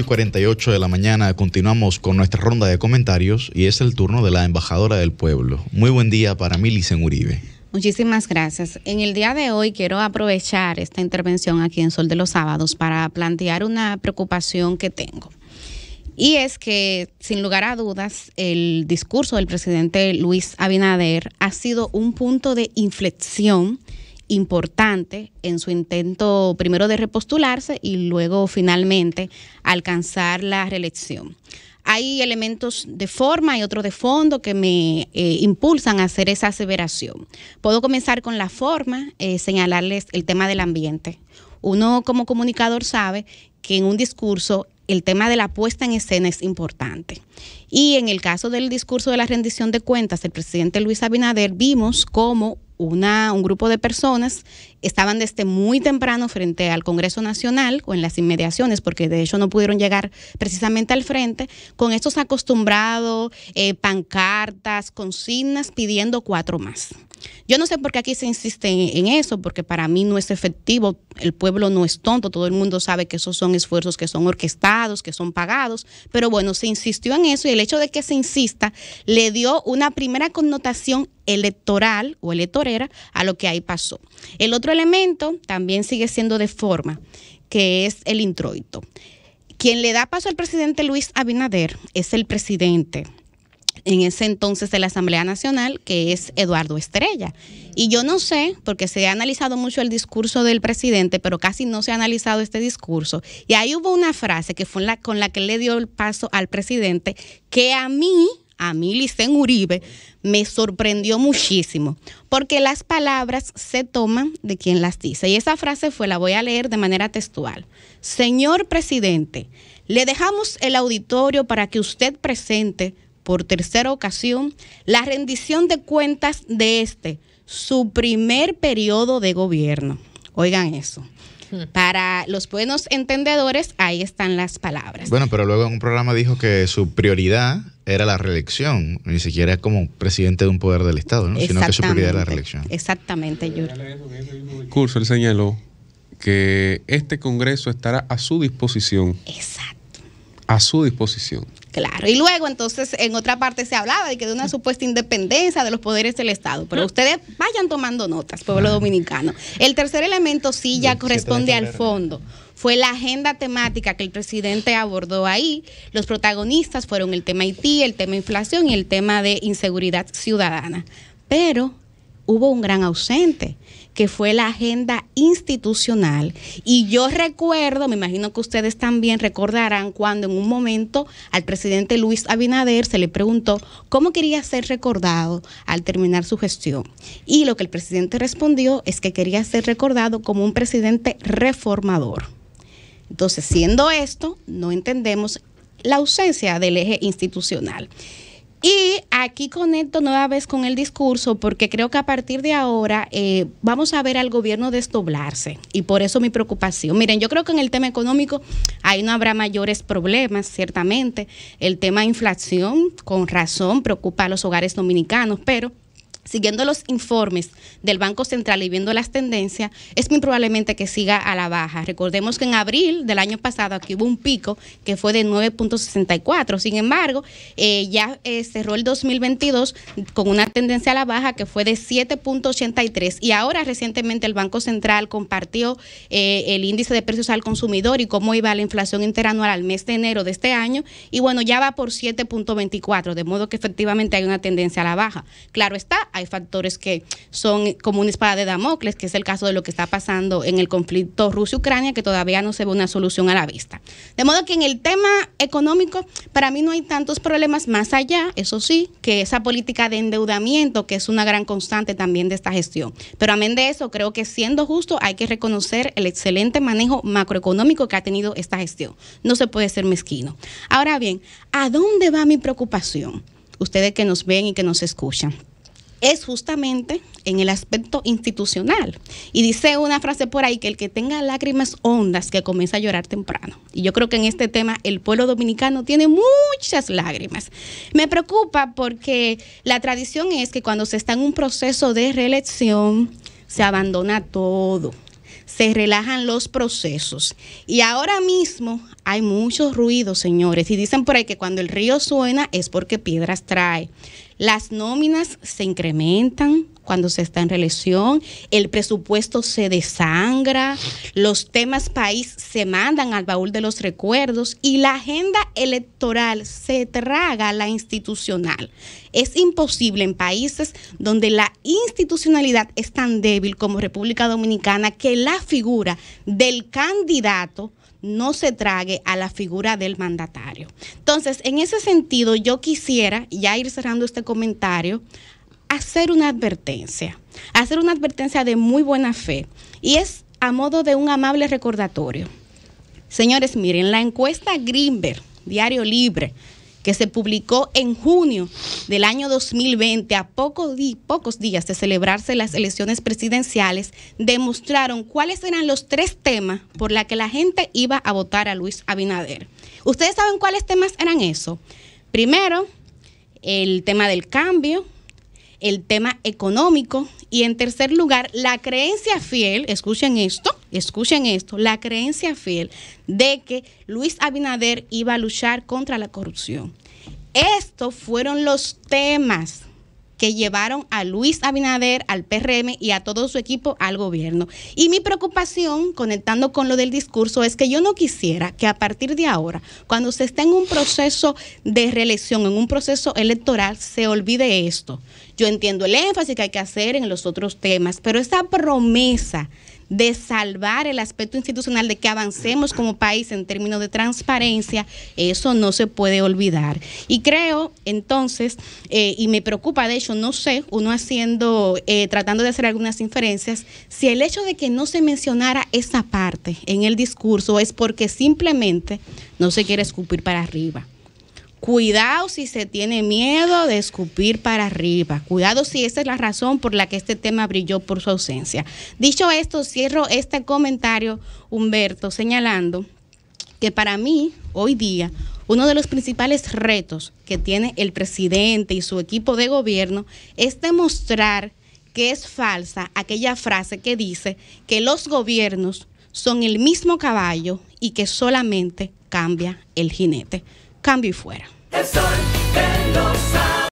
y 48 de la mañana continuamos con nuestra ronda de comentarios y es el turno de la embajadora del pueblo. Muy buen día para Milicen Uribe. Muchísimas gracias. En el día de hoy quiero aprovechar esta intervención aquí en Sol de los Sábados para plantear una preocupación que tengo. Y es que, sin lugar a dudas, el discurso del presidente Luis Abinader ha sido un punto de inflexión importante en su intento primero de repostularse y luego finalmente alcanzar la reelección. Hay elementos de forma y otros de fondo que me eh, impulsan a hacer esa aseveración. Puedo comenzar con la forma, eh, señalarles el tema del ambiente. Uno como comunicador sabe que en un discurso el tema de la puesta en escena es importante. Y en el caso del discurso de la rendición de cuentas del presidente Luis Abinader, vimos cómo un grupo de personas estaban desde muy temprano frente al Congreso Nacional o en las inmediaciones, porque de hecho no pudieron llegar precisamente al frente, con estos acostumbrados, eh, pancartas, consignas pidiendo cuatro más. Yo no sé por qué aquí se insiste en, eso, porque para mí no es efectivo, el pueblo no es tonto, todo el mundo sabe que esos son esfuerzos que son orquestados, que son pagados, pero bueno, se insistió en eso y el hecho de que se insista le dio una primera connotación electoral o electorera a lo que ahí pasó. El otro elemento también sigue siendo de forma, que es el introito. Quien le da paso al presidente Luis Abinader es el presidente en ese entonces de la Asamblea Nacional, que es Eduardo Estrella. Y yo no sé, porque se ha analizado mucho el discurso del presidente, pero casi no se ha analizado este discurso. Y ahí hubo una frase que fue la, con la que le dio el paso al presidente, que a mí, a mí, Licen Uribe, me sorprendió muchísimo, porque las palabras se toman de quien las dice. Y esa frase fue, la voy a leer de manera textual. Señor presidente, le dejamos el auditorio para que usted presente por tercera ocasión la rendición de cuentas de este, su primer periodo de gobierno. Oigan eso. Hmm. Para los buenos entendedores, ahí están las palabras. Bueno, pero luego en un programa dijo que su prioridad era la reelección, ni siquiera como presidente de un poder del Estado, ¿no? sino que su prioridad era la reelección. Exactamente, yo. curso, él señaló que este Congreso estará a su disposición. Exacto. A su disposición Claro, y luego entonces en otra parte se hablaba de que de una mm. supuesta independencia de los poderes del Estado, pero mm. ustedes vayan tomando notas, pueblo ah. dominicano. El tercer elemento sí ya corresponde al fondo fue la agenda temática que el presidente abordó ahí. Los protagonistas fueron el tema Haití, el tema inflación y el tema de inseguridad ciudadana. Pero hubo un gran ausente que fue la agenda institucional. Y yo recuerdo, me imagino que ustedes también recordarán cuando en un momento al presidente Luis Abinader se le preguntó cómo quería ser recordado al terminar su gestión. Y lo que el presidente respondió es que quería ser recordado como un presidente reformador. Entonces, siendo esto, no entendemos la ausencia del eje institucional. Y aquí conecto nueva vez con el discurso porque creo que a partir de ahora eh, vamos a ver al gobierno desdoblarse y por eso mi preocupación. Miren, yo creo que en el tema económico ahí no habrá mayores problemas, ciertamente. El tema de inflación, con razón, preocupa a los hogares dominicanos, pero siguiendo los informes del Banco Central y viendo las tendencias, es muy probablemente que siga a la baja. Recordemos que en abril del año pasado aquí hubo un pico que fue de 9.64. Sin embargo, eh, ya eh, cerró el 2022 con una tendencia a la baja que fue de 7.83. Y ahora recientemente el Banco Central compartió eh, el índice de precios al consumidor y cómo iba la inflación interanual al mes de enero de este año. Y bueno, ya va por 7.24, de modo que efectivamente hay una tendencia a la baja. Claro está, hay factores que son como una espada de Damocles, que es el caso de lo que está pasando en el conflicto Rusia-Ucrania, que todavía no se ve una solución a la vista. De modo que en el tema económico, para mí no hay tantos problemas más allá, eso sí, que esa política de endeudamiento, que es una gran constante también de esta gestión. Pero amén de eso, creo que siendo justo, hay que reconocer el excelente manejo macroeconómico que ha tenido esta gestión. No se puede ser mezquino. Ahora bien, ¿a dónde va mi preocupación? Ustedes que nos ven y que nos escuchan es justamente en el aspecto institucional. Y dice una frase por ahí que el que tenga lágrimas hondas que comienza a llorar temprano. Y yo creo que en este tema el pueblo dominicano tiene muchas lágrimas. Me preocupa porque la tradición es que cuando se está en un proceso de reelección se abandona todo se relajan los procesos. Y ahora mismo hay muchos ruidos, señores, y dicen por ahí que cuando el río suena es porque piedras trae. Las nóminas se incrementan, cuando se está en reelección, el presupuesto se desangra, los temas país se mandan al baúl de los recuerdos y la agenda electoral se traga a la institucional. Es imposible en países donde la institucionalidad es tan débil como República Dominicana que la figura del candidato no se trague a la figura del mandatario. Entonces, en ese sentido, yo quisiera ya ir cerrando este comentario hacer una advertencia, hacer una advertencia de muy buena fe y es a modo de un amable recordatorio. Señores, miren, la encuesta Greenberg, Diario Libre, que se publicó en junio del año 2020, a pocos días de celebrarse las elecciones presidenciales, demostraron cuáles eran los tres temas por los que la gente iba a votar a Luis Abinader. ¿Ustedes saben cuáles temas eran eso? Primero, el tema del cambio, el tema económico y en tercer lugar, la creencia fiel, escuchen esto, escuchen esto, la creencia fiel de que Luis Abinader iba a luchar contra la corrupción. Estos fueron los temas que llevaron a Luis Abinader, al PRM y a todo su equipo al gobierno. Y mi preocupación, conectando con lo del discurso, es que yo no quisiera que a partir de ahora, cuando se esté en un proceso de reelección, en un proceso electoral, se olvide esto. Yo entiendo el énfasis que hay que hacer en los otros temas, pero esa promesa de salvar el aspecto institucional, de que avancemos como país en términos de transparencia, eso no se puede olvidar. Y creo, entonces, eh, y me preocupa, de hecho, no sé, uno haciendo, eh, tratando de hacer algunas inferencias, si el hecho de que no se mencionara esa parte en el discurso es porque simplemente no se quiere escupir para arriba. Cuidado si se tiene miedo de escupir para arriba. Cuidado si esa es la razón por la que este tema brilló por su ausencia. Dicho esto, cierro este comentario, Humberto, señalando que para mí, hoy día, uno de los principales retos que tiene el presidente y su equipo de gobierno es demostrar que es falsa aquella frase que dice que los gobiernos son el mismo caballo y que solamente cambia el jinete. Cambio y fuera.